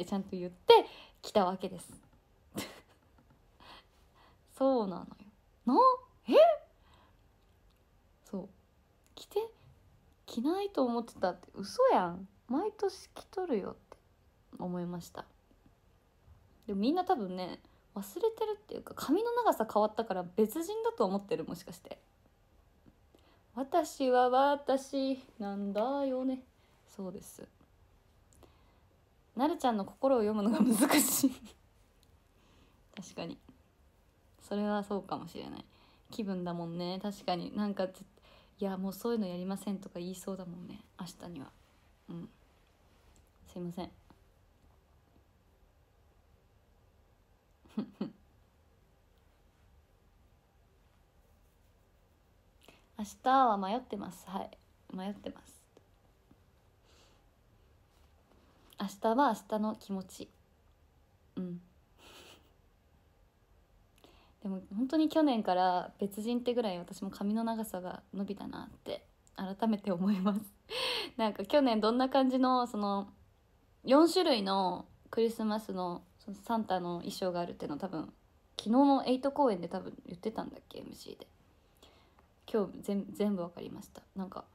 ってちゃんと言って来たわけです そうなのよなえそう着て着ないと思ってたって嘘やん毎年着とるよって思いましたでもみんな多分ね忘れてるっていうか髪の長さ変わったから別人だと思ってるもしかして私は私なんだよねそうですなるちゃんの心を読むのが難しい 確かにそれはそうかもしれない気分だもんね確かになんかいやもうそういうのやりませんとか言いそうだもんね明日にはうんすいません 明日は迷ってますはい迷ってます明日は明日の気持ちうん でも本当に去年から別人ってぐらい私も髪の長さが伸びたなって改めて思います なんか去年どんな感じのその4種類のクリスマスのそのサンタの衣装があるっていうの多分昨日のエイト公演で多分言ってたんだっけ MC で今日全部分かりましたなんか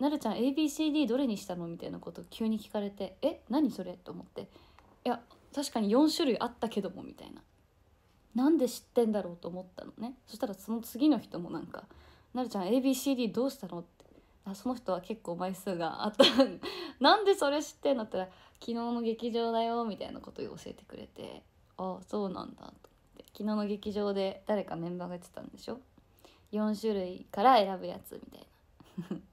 なるちゃん ABCD どれにしたの?」みたいなことを急に聞かれて「え何それ?」と思って「いや確かに4種類あったけども」みたいな。なんで知ってんだろうと思ったのねそしたらその次の人もなんか「なるちゃん ABCD どうしたの?」ってあその人は結構枚数があった なんでそれ知ってんのったら「昨日の劇場だよ」みたいなことを教えてくれて「ああそうなんだ」とって昨日の劇場で誰かメンバーが言ってたんでしょ4種類から選ぶやつみたいな。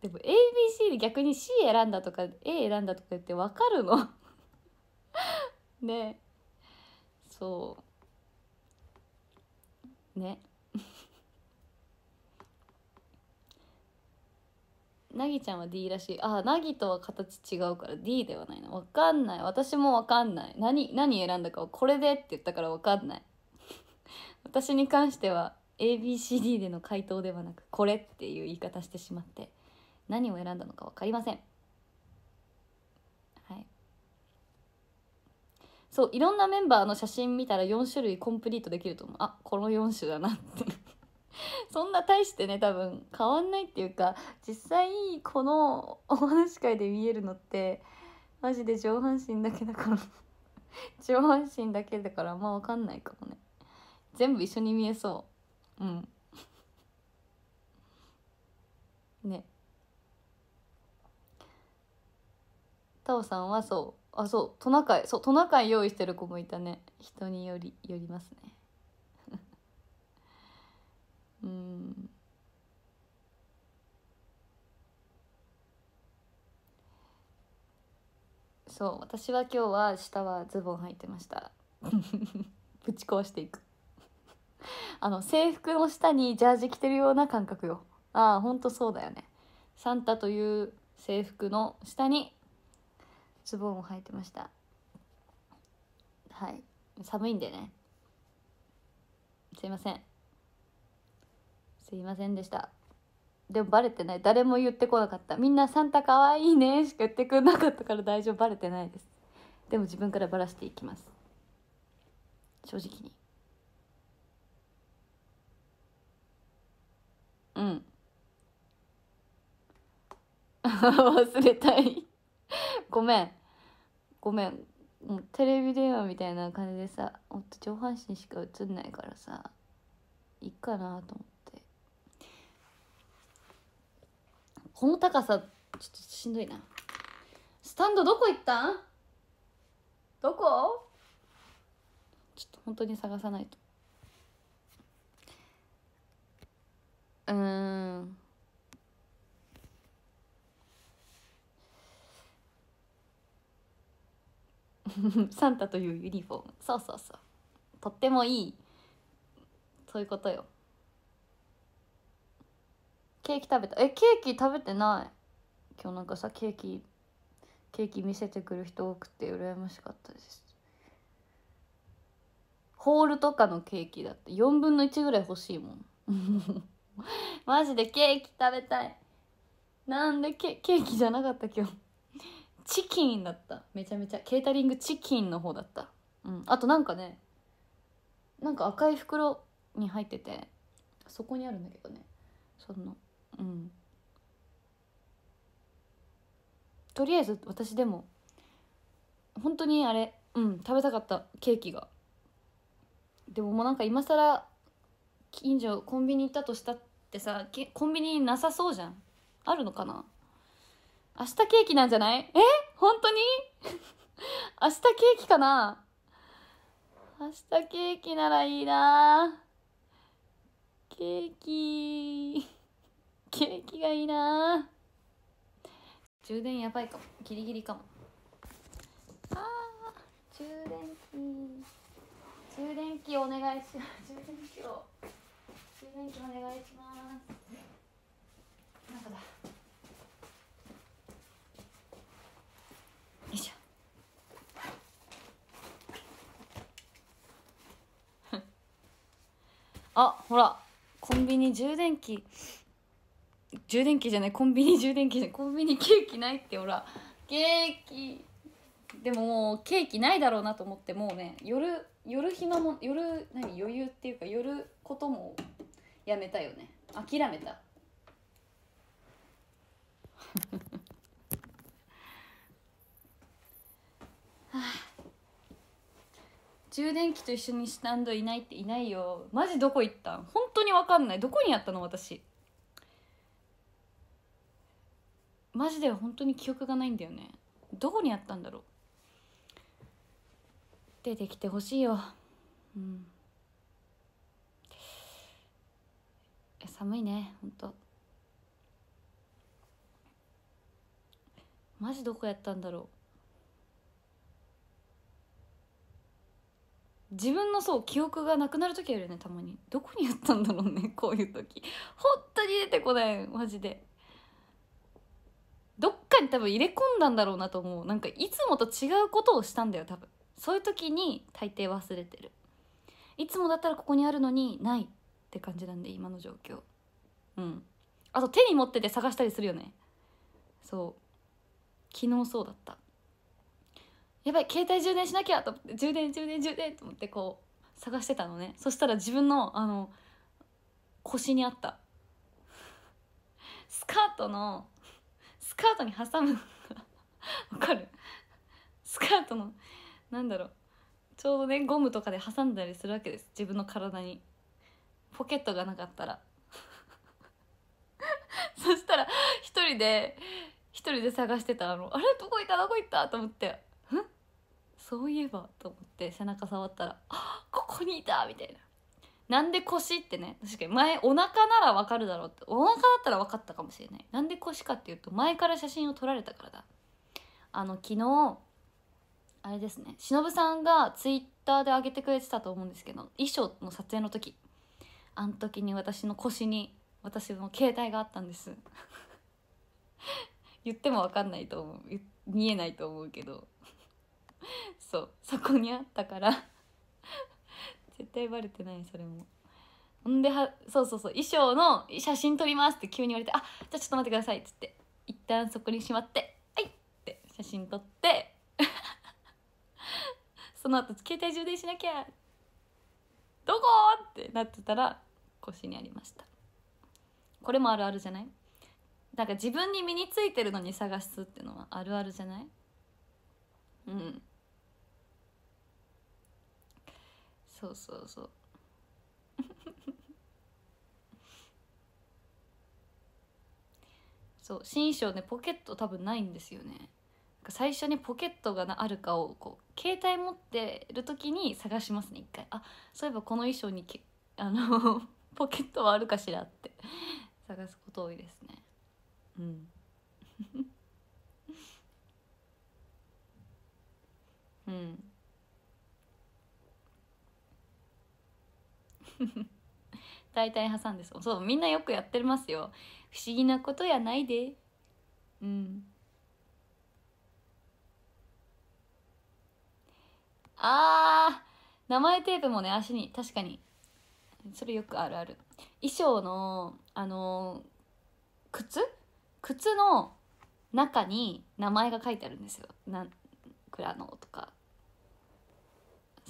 でも ABC で逆に C 選んだとか A 選んだとか言って分かるの ねそうね なぎちゃんは D らしいあなぎとは形違うから D ではないな分かんない私も分かんない何何選んだかはこれでって言ったから分かんない 私に関しては ABCD での回答ではなくこれっていう言い方してしまって何を選んだのか分かりませんはいそういろんなメンバーの写真見たら4種類コンプリートできると思うあこの4種だなって そんな大してね多分変わんないっていうか実際このお話し会で見えるのってマジで上半身だけだから 上半身だけだからまあ分かんないかもね全部一緒に見えそううんねタオさんはそうあそうトナカイそうトナカイ用意してる子もいたね人によりよりますね うんそう私は今日は下はズボン履いてました ぶち壊していくあの制服の下にジャージ着てるような感覚よああほんとそうだよねサンタという制服の下にズボンを履いてましたはい寒いんでねすいませんすいませんでしたでもバレてない誰も言ってこなかったみんな「サンタかわいいね」しか言ってくれなかったから大丈夫バレてないですでも自分からバラしていきます正直にうん 忘れたい ごめん。ごめん。もうテレビ電話みたいな感じでさ、ほんと上半身しか映んないからさ、いいかなと思って。この高さ、ちょっとしんどいな。スタンドどこ行ったんどこちょっと本当に探さないと。うん。サンタというユニフォームそうそうそうとってもいいそういうことよケーキ食べたえケーキ食べてない今日なんかさケーキケーキ見せてくる人多くて羨ましかったですホールとかのケーキだって4分の1ぐらい欲しいもん マジでケーキ食べたいなんでケケーキじゃなかった今日チキンだっためちゃめちゃケータリングチキンの方だったうんあとなんかねなんか赤い袋に入っててそこにあるんだけどねそのうんとりあえず私でも本当にあれうん食べたかったケーキがでももうなんか今更近所コンビニ行ったとしたってさコンビニなさそうじゃんあるのかな明日ケーキなんじゃないえ本当に 明日ケーキかな明日ケーキならいいなケーキケーキがいいな充電やばいかもギリギリかもあー充電器充電器お願いします充電器を充電器お願いしますなんかだあほらコンビニ充電器充電器じゃないコンビニ充電器じゃないコンビニケーキないってほらケーキでももうケーキないだろうなと思ってもうね夜夜暇も夜何余裕っていうか夜こともやめたよね諦めたはあ 充電器と一緒にスタンドいないっていないよマジどこ行ったん本当に分かんないどこにあったの私マジで本当に記憶がないんだよねどこにあったんだろう出てきてほしいようんい寒いねほんとマジどこやったんだろう自分のそう記憶がなくなる時あるよねたまにどこにやったんだろうね こういう時本当に出てこないマジでどっかに多分入れ込んだんだろうなと思うなんかいつもと違うことをしたんだよ多分そういう時に大抵忘れてるいつもだったらここにあるのにないって感じなんで今の状況うんあと手に持ってて探したりするよねそう昨日そうだったやばい携帯充電しなきゃと思って充電充電充電と思ってこう探してたのねそしたら自分のあの腰にあったスカートのスカートに挟むわかるスカートのなんだろうちょうどねゴムとかで挟んだりするわけです自分の体にポケットがなかったらそしたら一人で一人で探してたのあれどこ行ったどこ行ったと思ってんそういえばと思って背中触ったら「あここにいた!」みたいな。なんで腰ってね確かに前お腹ならわかるだろうってお腹だったら分かったかもしれないなんで腰かっていうと前から写真を撮られたからだあの昨日あれですねしのぶさんがツイッターで上げてくれてたと思うんですけど衣装の撮影の時あの時に私の腰に私の携帯があったんです 言っても分かんないと思う見えないと思うけどそうそこにあったから 絶対バレてないそれもほんではそうそうそう衣装の写真撮りますって急に言われて「あじゃあちょっと待ってください」っつって一旦そこにしまって「はい」って写真撮って その後携帯充電しなきゃどこってなってたら腰にありましたこれもあるあるじゃないなんか自分に身についてるのに探すっていうのはあるあるじゃないうんそうそうそう そう新衣装ねポケット多分ないんですよね最初にポケットがあるかをこう携帯持ってる時に探しますね一回あそういえばこの衣装にけ あのポケットはあるかしらって探すこと多いですねうん うん 大体挟んでそうそうみんなよくやってますよ不思議なことやないでうんあー名前テープもね足に確かにそれよくあるある衣装のあのー、靴靴の中に名前が書いてあるんですよ「なんの」とか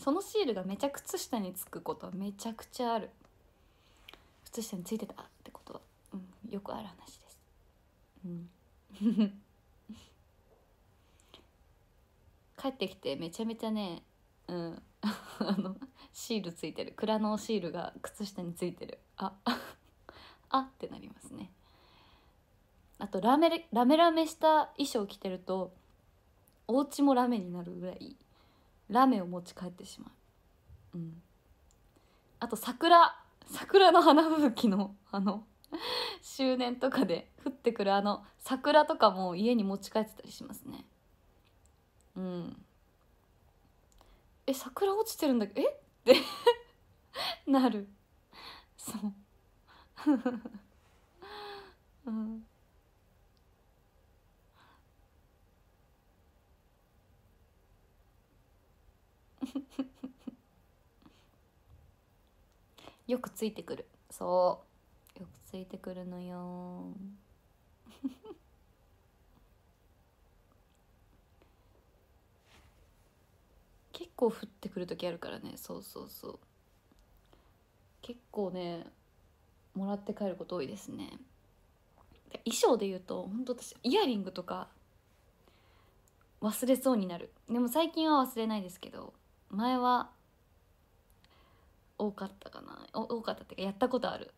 そのシールがめちゃ靴下につくことはめちゃくちゃある靴下についてたってことは、うん、よくある話ですうん 帰ってきてめちゃめちゃねうん あのシールついてる蔵のシールが靴下についてるあ あってなりますねあとラメラメラメした衣装着てるとお家もラメになるぐらいラメを持ち帰ってしまう、うん、あと桜桜の花吹雪のあの 周年とかで降ってくるあの桜とかも家に持ち帰ってたりしますねうんえ桜落ちてるんだけどえって なるそう うん よくついてくるそうよくついてくるのよ 結構降ってくる時あるからねそうそうそう結構ねもらって帰ること多いですね衣装で言うと本当私イヤリングとか忘れそうになるでも最近は忘れないですけど前は多かったかな多かったっていうかやったことある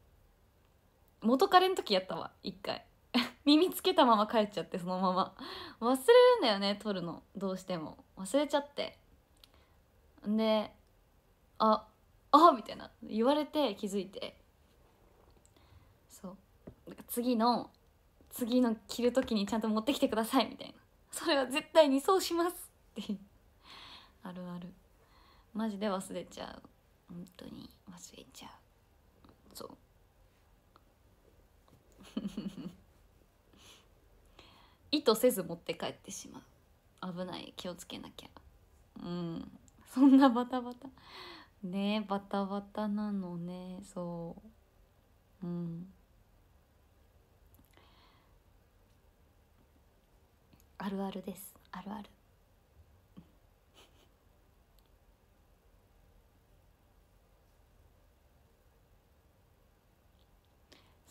元彼の時やったわ一回 耳つけたまま帰っちゃってそのまま忘れるんだよね撮るのどうしても忘れちゃってでああみたいな言われて気づいてそう次の次の着る時にちゃんと持ってきてくださいみたいなそれは絶対にそうしますっていう あるあるマジで忘れちゃう本当に忘れちゃうそう 意図せず持って帰ってしまう危ない気をつけなきゃうんそんなバタバタねバタバタなのねそううんあるあるですあるある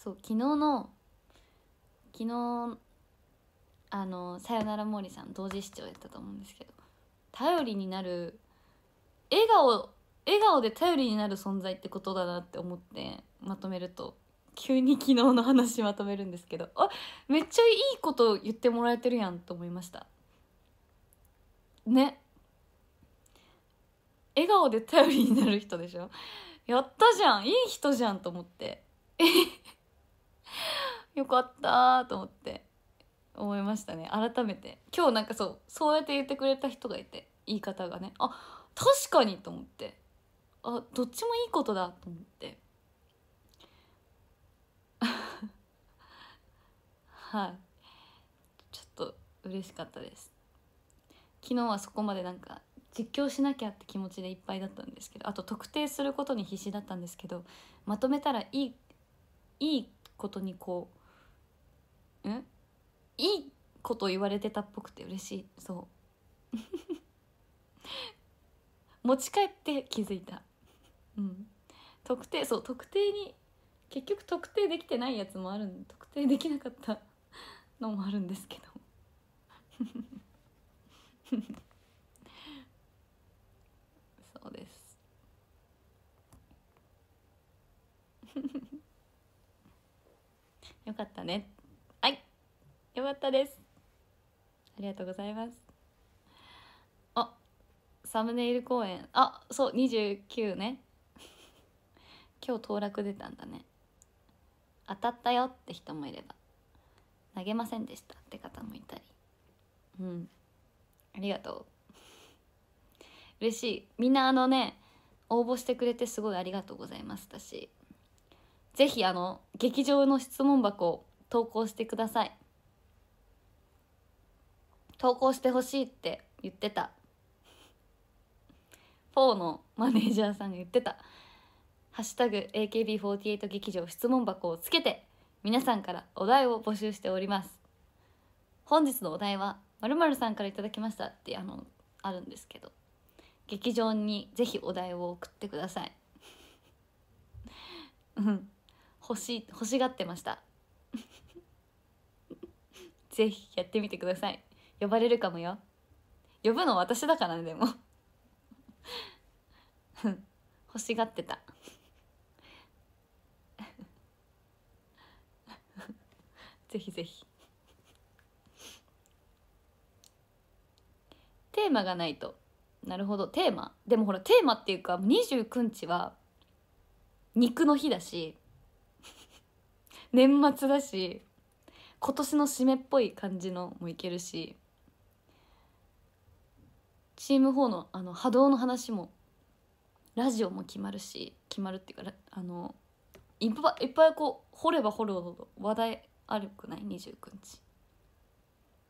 そう昨日の昨日あの「さよなら毛利さん」同時視聴やったと思うんですけど頼りになる笑顔笑顔で頼りになる存在ってことだなって思ってまとめると急に昨日の話まとめるんですけどあめっちゃいいこと言ってもらえてるやんと思いましたね笑顔で頼りになる人でしょやったじゃんいい人じゃんと思ってえよかったと思って思いましたね改めて今日なんかそうそうやって言ってくれた人がいて言い方がねあ確かにと思ってあどっちもいいことだと思って はいちょっと嬉しかったです昨日はそこまでなんか実況しなきゃって気持ちでいっぱいだったんですけどあと特定することに必死だったんですけどまとめたらいいいいことにこうんいいこと言われてたっぽくて嬉しいそう 持ち帰って気づいたうん特定そう特定に結局特定できてないやつもあるん特定できなかった のもあるんですけど そうですよかったね良かったですありがとうございますあサムネイル公演あそう29ね 今日当落出たんだね当たったよって人もいれば投げませんでしたって方もいたりうんありがとう嬉しいみんなあのね応募してくれてすごいありがとうございますたし是非あの劇場の質問箱を投稿してください投稿してほしいって言ってた4のマネージャーさんが言ってた「ハッシュタグ #AKB48 劇場質問箱」をつけて皆さんからお題を募集しております本日のお題は「〇〇さんから頂きました」ってあのあるんですけど劇場にぜひお題を送ってくださいうん欲し欲しがってましたぜひやってみてください呼ばれるかもよ呼ぶの私だからねでも欲しがってたぜひぜひテーマがないとなるほどテーマでもほらテーマっていうか29日は肉の日だし年末だし今年の締めっぽい感じのもいけるしチーム4のあの波動の話もラジオも決まるし決まるっていうかあのいっぱいいっぱいこう掘れば掘るほど話題あるくない29日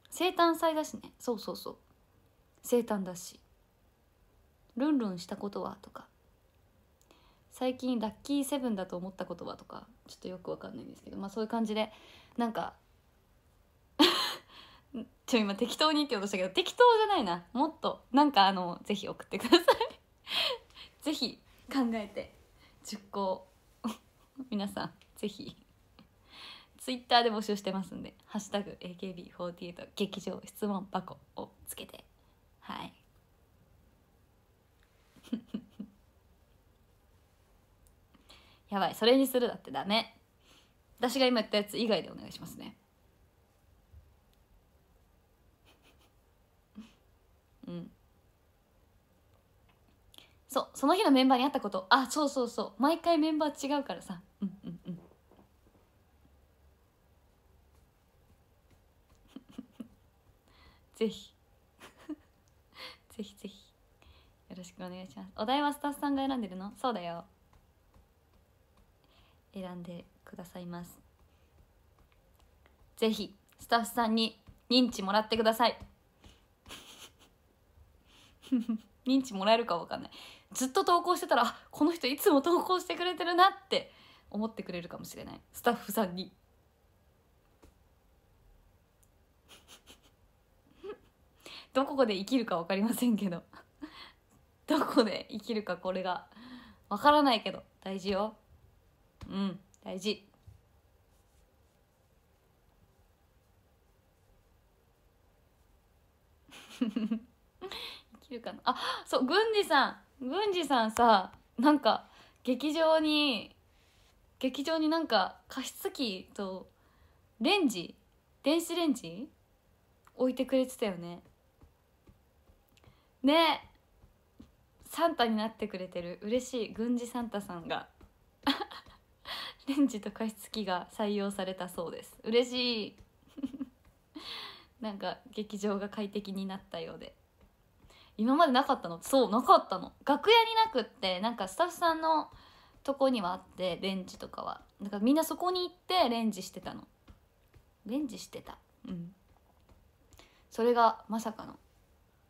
生誕祭だしねそうそうそう生誕だしルンルンしたことはとか最近ラッキーセブンだと思ったことはとかちょっとよくわかんないんですけどまあそういう感じでなんかちょ今適当にって言おうとしたけど適当じゃないなもっとなんかあのぜひ送ってください ぜひ考えて熟考 皆さんぜひ Twitter で募集してますんで「ハッシュタグ #AKB48 劇場質問箱」をつけてはい やばいそれにするだってダメ私が今言ったやつ以外でお願いしますねうんそうその日のメンバーに会ったことあそうそうそう毎回メンバー違うからさうんうんうん ぜひ ぜひぜひよろしくお願いしますお題はスタッフさんが選んでるのそうだよ選んでくださいますぜひスタッフさんに認知もらってください 認知もらえるかわかんないずっと投稿してたらあこの人いつも投稿してくれてるなって思ってくれるかもしれないスタッフさんに どこで生きるか分かりませんけど どこで生きるかこれが分からないけど大事ようん大事フフフ。きるかなあそう郡司さん郡司さんさなんか劇場に劇場になんか加湿器とレンジ電子レンジ置いてくれてたよねねサンタになってくれてる嬉しい軍事サンタさんが レンジと加湿器が採用されたそうです嬉しい なんか劇場が快適になったようで今までなかったのそうなかったの楽屋になくってなんかスタッフさんのとこにはあってレンジとかはだからみんなそこに行ってレンジしてたのレンジしてたうんそれがまさかの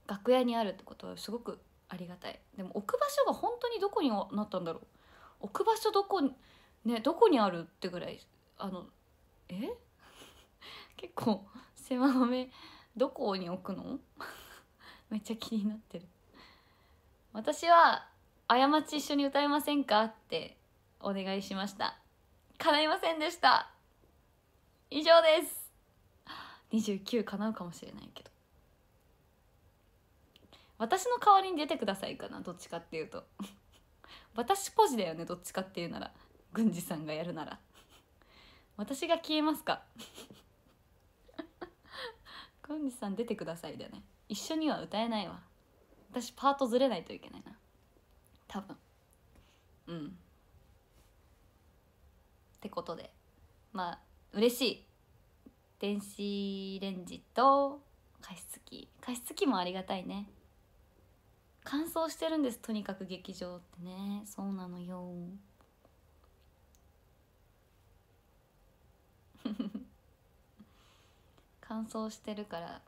楽屋にあるってことはすごくありがたいでも置く場所が本当にどこになったんだろう置く場所どこねどこにあるってぐらいあのえ 結構狭めどこに置くのめっちゃ気になってる私は「過ち一緒に歌いませんか?」ってお願いしました叶いませんでした以上です29叶うかもしれないけど私の代わりに出てくださいかなどっちかっていうと私ポジだよねどっちかっていうなら郡司さんがやるなら私が消えますか郡司さん出てくださいだね一緒には歌えないわ私パートずれないといけないな多分うんってことでまあ嬉しい電子レンジと加湿器加湿器もありがたいね乾燥してるんですとにかく劇場ってねそうなのよ 乾燥してるから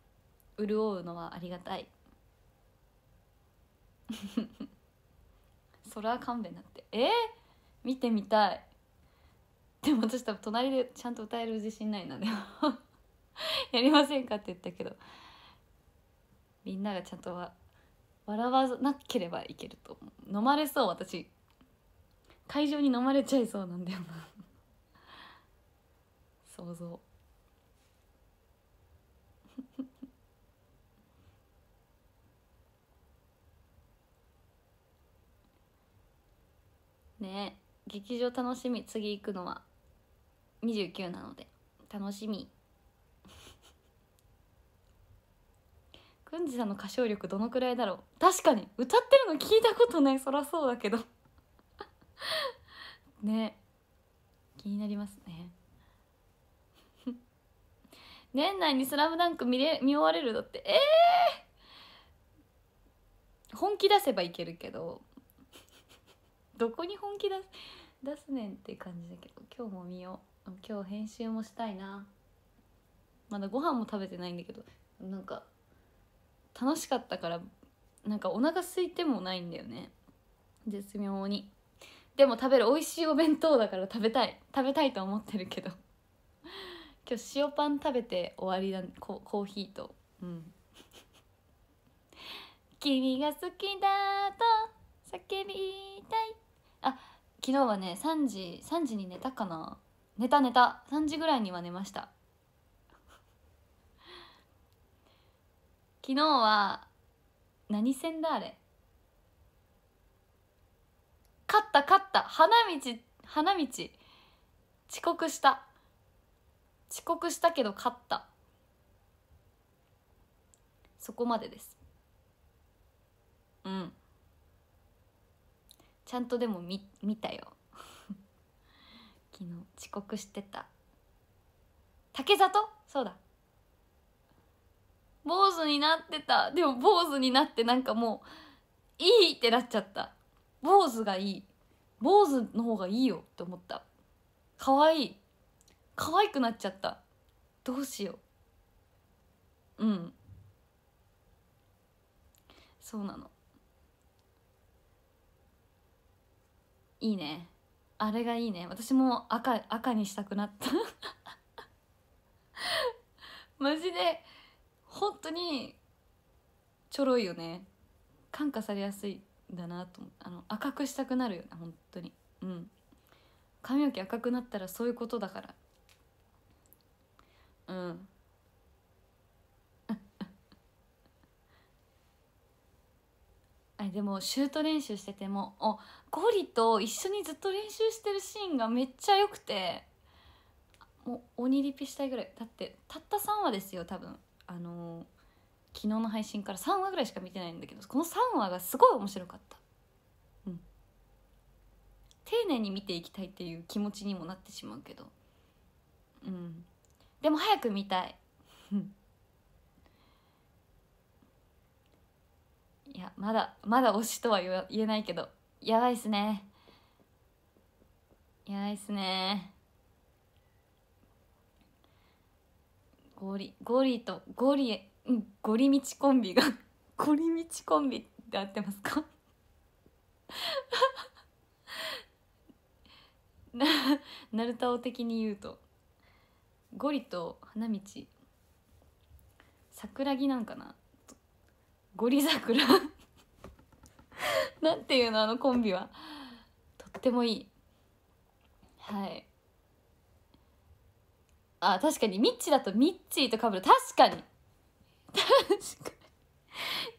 潤うのはありがたいそれは勘弁だってえー、見てみたいでも私多分隣でちゃんと歌える自信ないなでも やりませんかって言ったけどみんながちゃんとは笑わなければいけると思う飲まれそう私会場に飲まれちゃいそうなんだよな想像ね劇場楽しみ次行くのは29なので楽しみ くんじさんの歌唱力どのくらいだろう確かに歌ってるの聞いたことないそらそうだけど ね気になりますね 年内に「スラムダンク見れ見終われるだってええー、本気出せばいけるけどどこに本気出す出すねんって感じだけど今日も見よう今日編集もしたいなまだご飯も食べてないんだけどなんか楽しかったからなんかお腹空いてもないんだよね絶妙にでも食べる美味しいお弁当だから食べたい食べたいと思ってるけど今日塩パン食べて終わりだ、ね、ココーヒーとうん 君が好きだと叫びたいあ昨日はね3時3時に寝たかな寝た寝た3時ぐらいには寝ました昨日は何戦だあれ勝った勝った花道花道遅刻した遅刻したけど勝ったそこまでですうんちゃんとでも見見たよ 昨日遅刻してた竹里そうだ坊主になってたでも坊主になってなんかもういいってなっちゃった坊主がいい坊主の方がいいよって思った可愛い可愛くなっちゃったどうしよううんそうなのいいねあれがいいね私も赤赤にしたくなった マジで本当にちょろいよね感化されやすいんだなと思あの赤くしたくなるよね本当にうん髪の毛赤くなったらそういうことだからうんあでもシュート練習しててもおゴリと一緒にずっと練習してるシーンがめっちゃ良くてもう鬼リピしたいぐらいだってたった3話ですよ多分あのー、昨日の配信から3話ぐらいしか見てないんだけどこの3話がすごい面白かったうん丁寧に見ていきたいっていう気持ちにもなってしまうけどうんでも早く見たい いやまだまだ推しとは言えないけどやばいっすねやばいっすねゴリゴリとゴリゴリ道コンビが ゴリ道コンビって合ってますか なナルタオ的に言うとゴリと花道桜木なんかなゴリ桜なんていうのあのコンビはとってもいいはいあ確かにミッチだとミッチーとかぶる確かに確か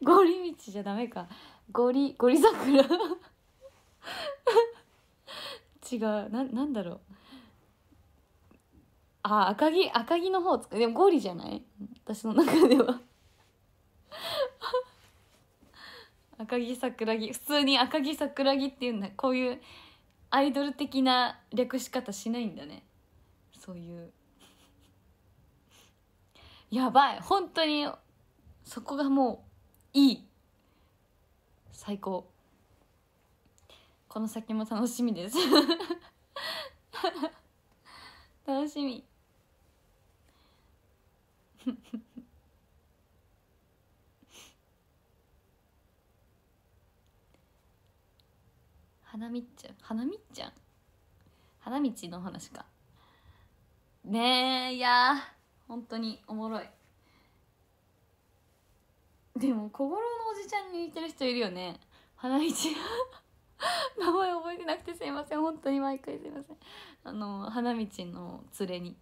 にゴリミッチじゃダメかゴリゴリ桜違うななんだろうあ赤木赤木の方つくでもゴリじゃない私の中では赤木桜木普通に赤木桜木っていうんだこういうアイドル的な略し方しないんだねそういう やばい本当にそこがもういい最高この先も楽しみです 楽しみ 花みちゃん花みちゃん花道の話かねえいやー本当におもろいでも小五郎のおじちゃんに似てる人いるよね花道 名前覚えてなくてすいません本当に毎回すいませんあの花道の連れに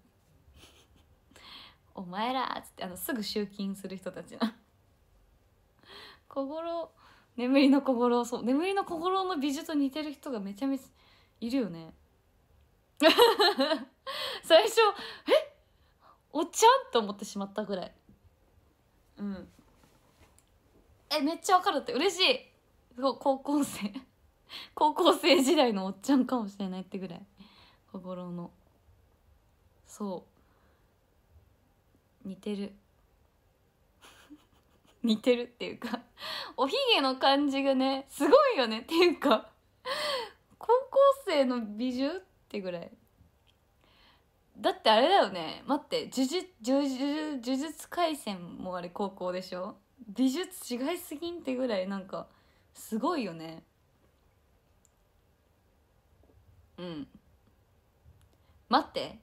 「お前ら」っつってあのすぐ集金する人たちな小五郎眠りの小五郎そう眠りの小五郎の美女と似てる人がめちゃめちゃいるよね 最初えおっちゃんと思ってしまったぐらいうんえめっちゃわかるって嬉しい高校生 高校生時代のおっちゃんかもしれないってぐらい小五郎のそう似てる似てるっていうか おひげの感じがねすごいよねっていうか高校生の美女ってぐらいだってあれだよね待って呪術呪術呪術廻戦もあれ高校でしょ美術違いすぎんってぐらいなんかすごいよねうん待って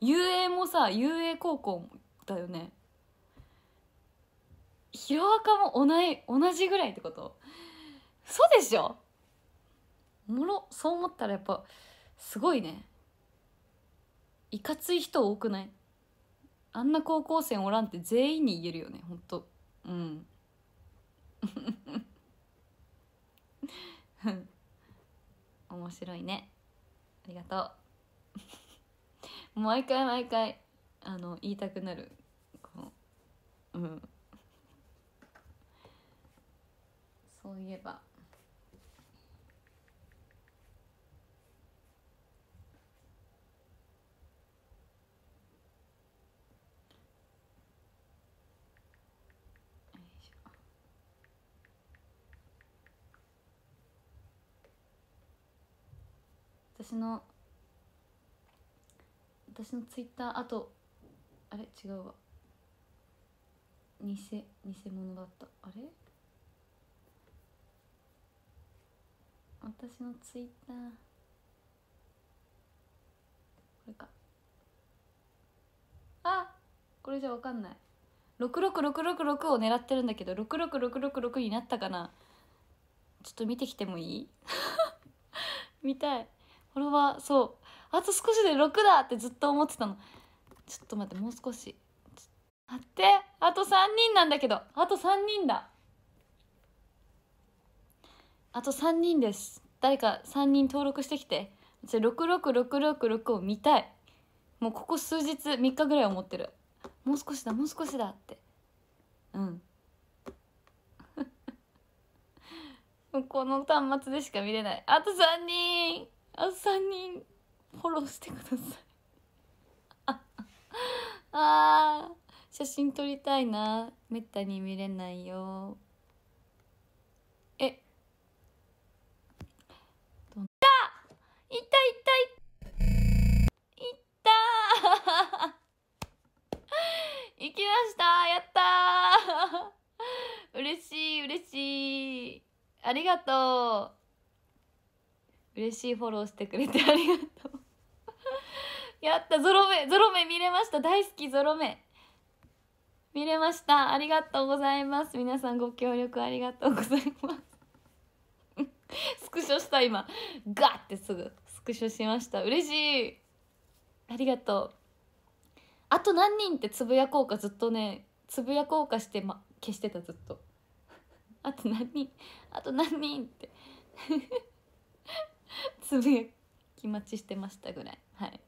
遊泳もさ遊泳高校だよねヒロアカも同同じぐらいってことそうでしょもろそう思ったらやっぱすごいねいかつい人多くないあんな高校生おらんって全員に言えるよねほんとうん 面白いねありがとう 毎回毎回あの言いたくなるこううんそういえば私の私のツイッターあとあれ違うわ偽偽物だったあれ私のツイッターこれかあこれじゃ分かんない66666を狙ってるんだけど66666になったかなちょっと見てきてもいい 見たいフォロワーそうあと少しで6だってずっと思ってたのちょっと待ってもう少しあってあと3人なんだけどあと3人だあと3人です誰か3人登録してきて66666を見たいもうここ数日3日ぐらい思ってるもう少しだもう少しだってうん この端末でしか見れないあと3人あと3人フォローしてください ああ写真撮りたいなめったに見れないよきましたやったー 嬉しい嬉しいありがとう嬉しいフォローしてくれてありがとう やったゾロ目ゾロ目見れました大好きゾロ目見れましたありがとうございます皆さんご協力ありがとうございますスクショした今ガッてすぐスクショしました嬉しいありがとうあと何人ってつぶやこうかずっとねつぶやこうかして、ま、消してたずっとあと何人あと何人って つぶやき待ちしてましたぐらいはい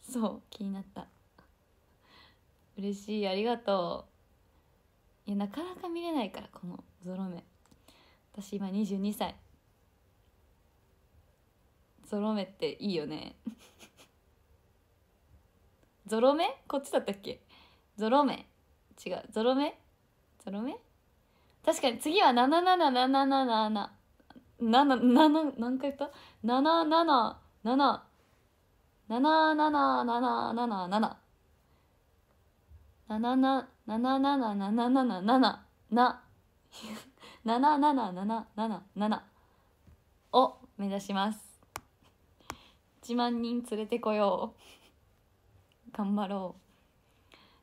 そう気になった嬉しいありがとういやなかなか見れないからこのゾロ目私今22歳ゾロ目っていいよねゾロ目こっちだったっけゾロ目違うゾロ目ゾロ目確かに次は777777 7何回言った7777 777777 777777を目指します7万人連れてこよう頑張ろ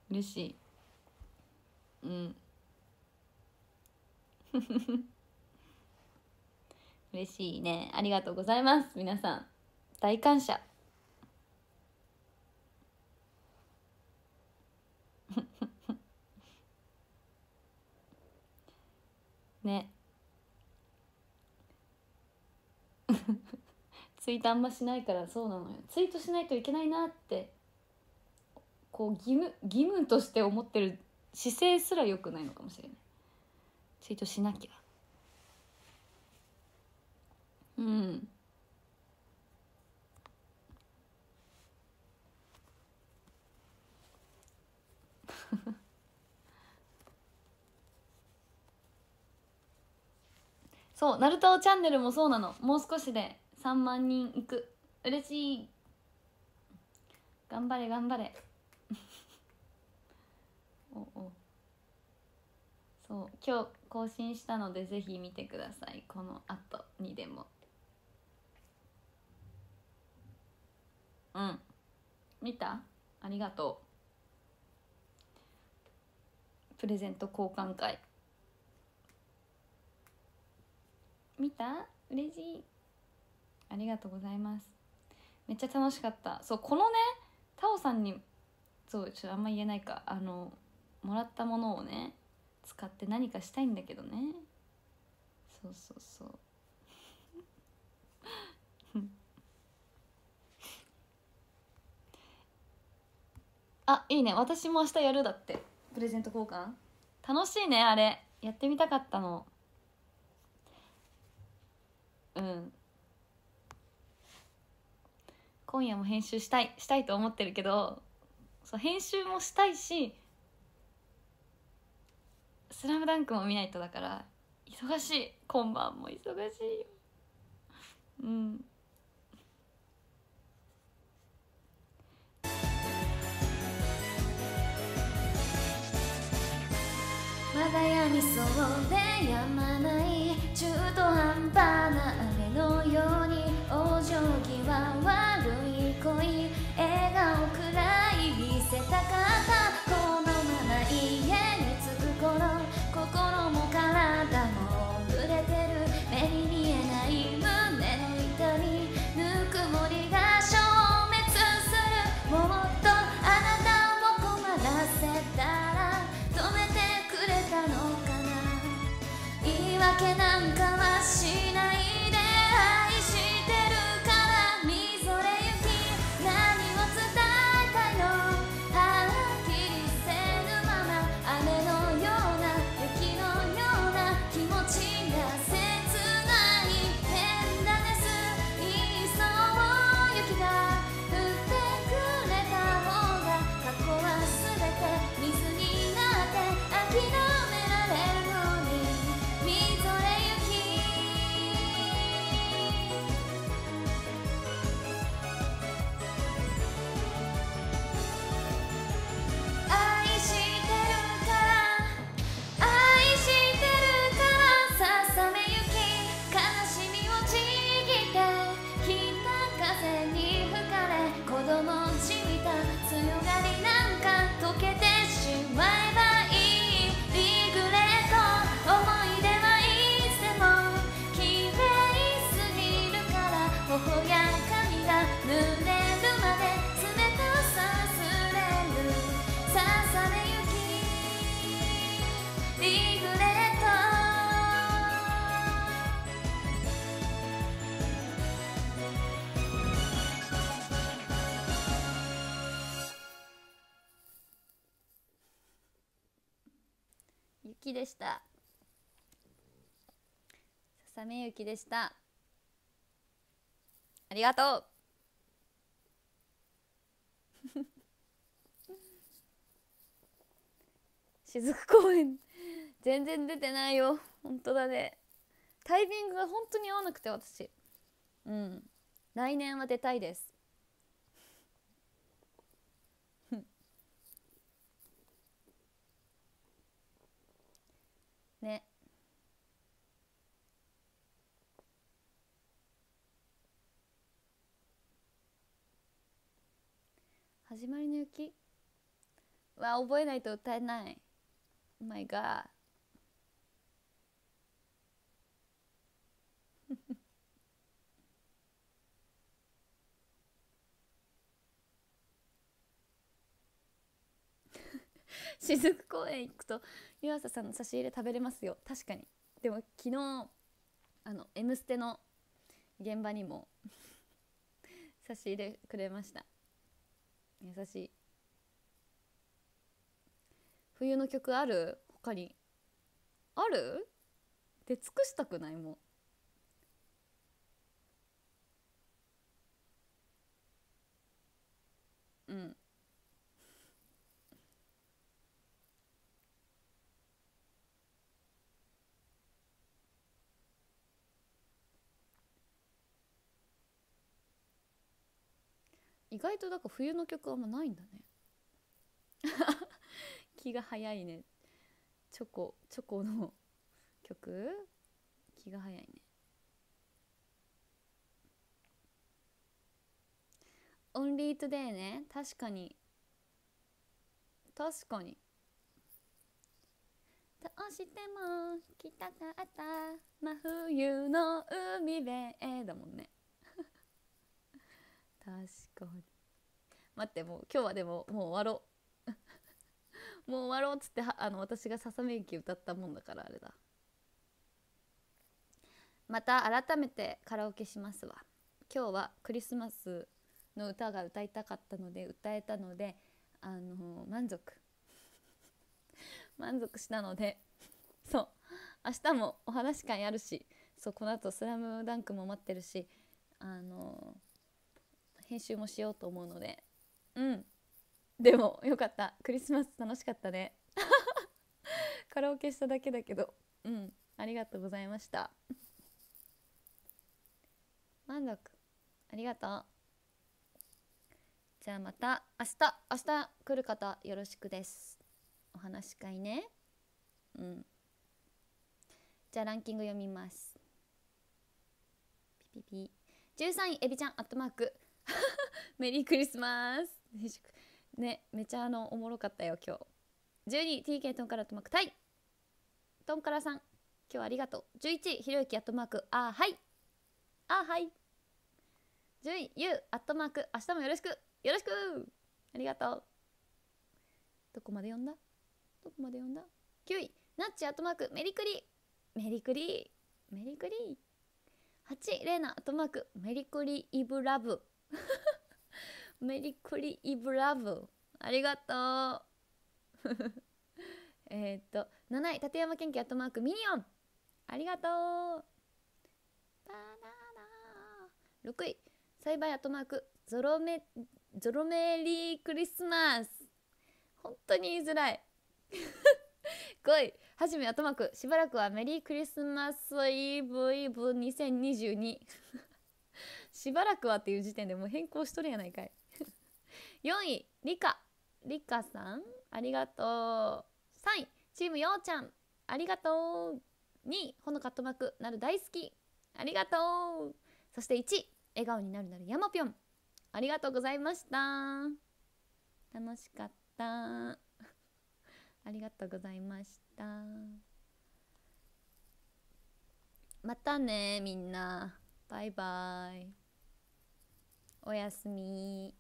う嬉しいうん 嬉しいねありがとうございます皆さん大感謝 ね ツイートあんましないからそうなのよツイートしないといけないなってこう義務義務として思ってる姿勢すら良くないのかもしれないツイートしなきゃうん そう、ナルトチャンネルもそうなの。もう少しで3万人いく。嬉しい。頑張れ頑張れ。おおそう今日更新したのでぜひ見てくださいこの後にでもうん見たありがとうプレゼント交換会見た嬉しいありがとうございますめっちゃ楽しかったそうこのねタオさんにそうちょっとあんま言えないかあのもらったものをね使って何かしたいんだけどねそうそうそう あいいね私も明日やるだってプレゼント交換楽しいねあれやってみたかったのうん今夜も編集したいしたいと思ってるけどそう編集もしたいしスラムダンクも見ないとだから忙しい今晩も忙しいようん我が家にそうでやまない中途半端な雨のように往生際悪い恋けなんてきでしたささめゆきでしたありがとう雫 公園全然出てないよ本当だねタイミングが本当に合わなくて私うん来年は出たいです始まりの雪は覚えないと歌えない。Oh my god. 雫 公園行くと湯浅さんの差し入れ食べれますよ確かにでも昨日あの「M ステ」の現場にも 差し入れくれました優しい冬の曲ある他にあるって尽くしたくないもううん意外とだから冬の曲あんまないんだね 気が早いねチョコチョコの曲気が早いねオンリートデーね確かに確かにどうしても来たかった真冬の海辺だもんね確かに待ってもう今日はでももう終わろう もう終わろうっつってあの私が「ささめき」歌ったもんだからあれだまた改めてカラオケしますわ今日はクリスマスの歌が歌いたかったので歌えたのであのー、満足 満足したので そう明日もお話会やるしそうこの後スラムダンクも待ってるしあのー編集もしようと思うのでうんでもよかったクリスマス楽しかったね カラオケしただけだけどうんありがとうございました満足ありがとうじゃあまた明日明日来る方よろしくですお話し会ねうんじゃあランキング読みますピピピ13位エビちゃんアットマーク メリークリスマスねめちゃあのおもろかったよ今日12 TK トンカラットマークタイトンカラさん今日はありがとう11ひろゆきアットマークあーはいあーはい10位ゆうアットマーク明日もよろしくよろしくありがとうどこまで読んだどこまで読んだ9位ナッチアットマークメリクリメリクリメリクリ8位レーナアットマークメリクリイブラブメリクリイブラブありがとう えっと7位立山県警アットマークミニオンありがとうバナナ6位栽培アットマークゾロメゾロメリークリスマス本当に言いづらい5 位はじめアットマークしばらくはメリークリスマスイブイブ2022しばらくはっていう時点でもう変更しとるやないかい4位 リカリカさんありがとう3位チームようちゃんありがとう2位ほのかとまくなる大好きありがとうそして1位笑顔になるなるやまぴょんありがとうございました楽しかった ありがとうございましたまたねみんなバイバイおやすみ。